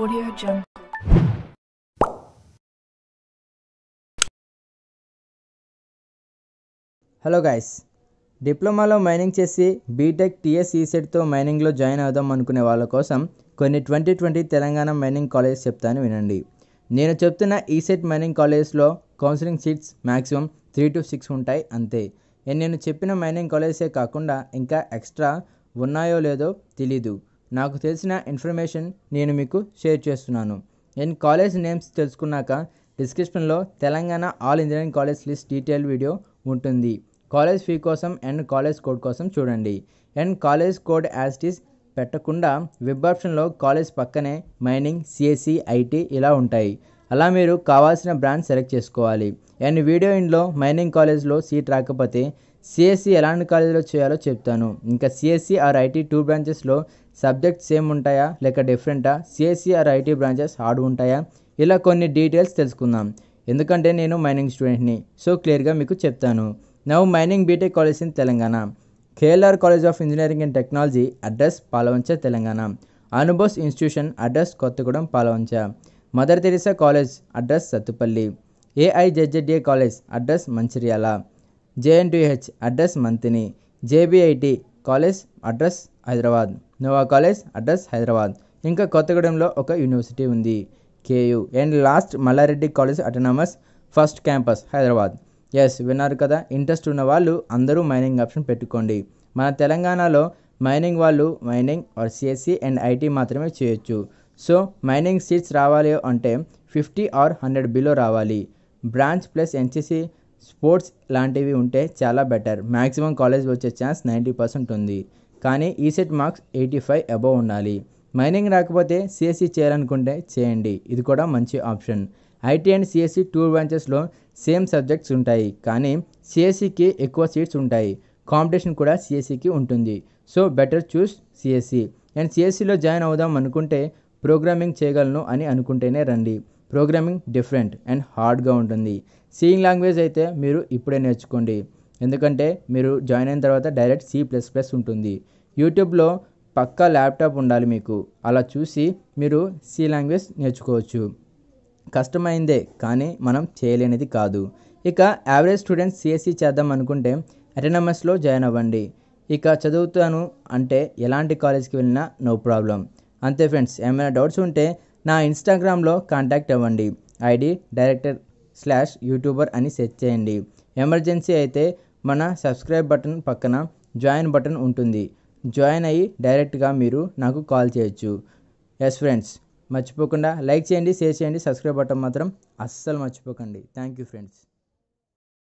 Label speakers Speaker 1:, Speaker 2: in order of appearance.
Speaker 1: Audio Jungle. Hello guys డిప్లొమాలో mining చేసి BTech TS ఈసెట్తో మైనింగ్లో జాయిన్ అవుదాం అనుకునే వాళ్ళ కోసం కొన్ని twenty twenty Telangana mining college చెప్తాను వినండి నేను చెప్తున్న ఈసెట్ మైనింగ్ కాలేజ్లో counselling seats maximum three to six ఉంటాయి అంతే నేను చెప్పిన మైనింగ్ కాలేజే కాకుండా ఇంకా ఎక్స్ట్రా ఉన్నాయో లేదో తెలీదు నాకు తెలిసిన ఇన్ఫర్మేషన్ నేను మీకు షేర్ చేస్తున్నాను నేను కాలేజ్ నేమ్స్ తెలుసుకున్నాక డిస్క్రిప్షన్లో Telangana all engineering college list detail video ఉంటుంది కాలేజ్ ఫీ కోసం అండ్ కాలేజ్ కోడ్ కోసం చూడండి అండ్ కాలేజ్ కోడ్ యాస్టిస్ పెట్టకుండా వెబ్ ఆప్షన్లో కాలేజ్ పక్కనే మైనింగ్ సిఎస్సి ఐటీ ఇలా ఉంటాయి అలా మీరు కావాల్సిన బ్రాంచ్ సెలెక్ట్ చేసుకోవాలి అండ్ వీడియో ఇన్లో మైనింగ్ కాలేజ్లో సీట్ రాకపోతే సిఎస్సి e ఎలాంటి కాలేజీలో చేయాలో చెప్తాను ఇంకా CSC e or IT two బ్రాంచెస్లో సబ్జెక్ట్ సేమ్ ఉంటాయా లేక డిఫరెంటా CSC e or IT branches hard ఉంటాయా ఇలా కొన్ని డీటెయిల్స్ తెలుసుకుందాం ఎందుకంటే నేను మైనింగ్ స్టూడెంట్ని సో క్లియర్గా మీకు చెప్తాను నవ్వు mining BTech college in Telangana KLR college of engineering and technology address Palvancha Telangana Anubose institution address Kothagudem Palvancha Mother Teresa college address Sathupalli AIZZA college address Mancherial JNTH address Manthani JBIT college address Hyderabad Nova college address Hyderabad ఇంకా కొత్తగూడెంలో ఒక యూనివర్సిటీ ఉంది KU and last Mallareddy college autonomous first campus Hyderabad yes విన్నారు కదా interest ఉన్న వాళ్ళు అందరూ mining option పెట్టుకోండి మన తెలంగాణలో మైనింగ్ వాళ్ళు mining or CSC and IT మాత్రమే చేయొచ్చు సో మైనింగ్ సీట్స్ రావాలి అంటే ఫిఫ్టీ ఆర్ హండ్రెడ్ బిలో రావాలి బ్రాంచ్ ప్లస్ ఎన్సిసి స్పోర్ట్స్ లాంటివి ఉంటే చాలా బెటర్ మ్యాక్సిమం కాలేజ్కి వచ్చే ఛాన్స్ నైంటీ పర్సెంట్ ఉంది కానీ ECET marks eighty five above ఉండాలి మైనింగ్ రాకపోతే సిఎస్సి చేయాలనుకుంటే చేయండి ఇది కూడా మంచి option IT and CSC two బ్రాంచెస్లో సేమ్ సబ్జెక్ట్స్ ఉంటాయి కానీ సిఎస్సికి ఎక్కువ సీట్స్ ఉంటాయి కాంపిటీషన్ కూడా సిఎస్సికి ఉంటుంది so better choose CSC and సిఎస్సిలో జాయిన్ అవుదాం అనుకుంటే ప్రోగ్రామింగ్ చేయగలను అని అనుకుంటేనే రండి ప్రోగ్రామింగ్ డిఫరెంట్ అండ్ హార్డ్గా ఉంటుంది సీయింగ్ లాంగ్వేజ్ అయితే మీరు ఇప్పుడే నేర్చుకోండి ఎందుకంటే మీరు జాయిన్ అయిన తర్వాత డైరెక్ట్ సి ప్లస్ ప్లస్ ఉంటుంది యూట్యూబ్లో పక్కా ల్యాప్టాప్ ఉండాలి మీకు అలా చూసి మీరు సి లాంగ్వేజ్ నేర్చుకోవచ్చు కష్టమైందే కానీ మనం చేయలేనిది కాదు ఇక యావరేజ్ స్టూడెంట్స్ సిఎస్సి చేద్దాం అనుకుంటే అటెనమస్లో జాయిన్ అవ్వండి ఇక చదువుతాను అంటే ఎలాంటి కాలేజ్కి వెళ్ళినా నో ప్రాబ్లం అంతే ఫ్రెండ్స్ ఏమైనా డౌట్స్ ఉంటే నా ఇన్స్టాగ్రామ్లో కాంటాక్ట్ అవ్వండి ఐడి డైరెక్టర్ స్లాష్ యూట్యూబర్ అని సెర్చ్ చేయండి ఎమర్జెన్సీ అయితే మన సబ్స్క్రైబ్ బటన్ పక్కన జాయిన్ బటన్ ఉంటుంది జాయిన్ అయ్యి డైరెక్ట్గా మీరు నాకు కాల్ చేయొచ్చు ఎస్ ఫ్రెండ్స్ మర్చిపోకుండా లైక్ చేయండి షేర్ చేయండి సబ్స్క్రైబ్ బటన్ మాత్రం అస్సలు మర్చిపోకండి థ్యాంక్ యూ ఫ్రెండ్స్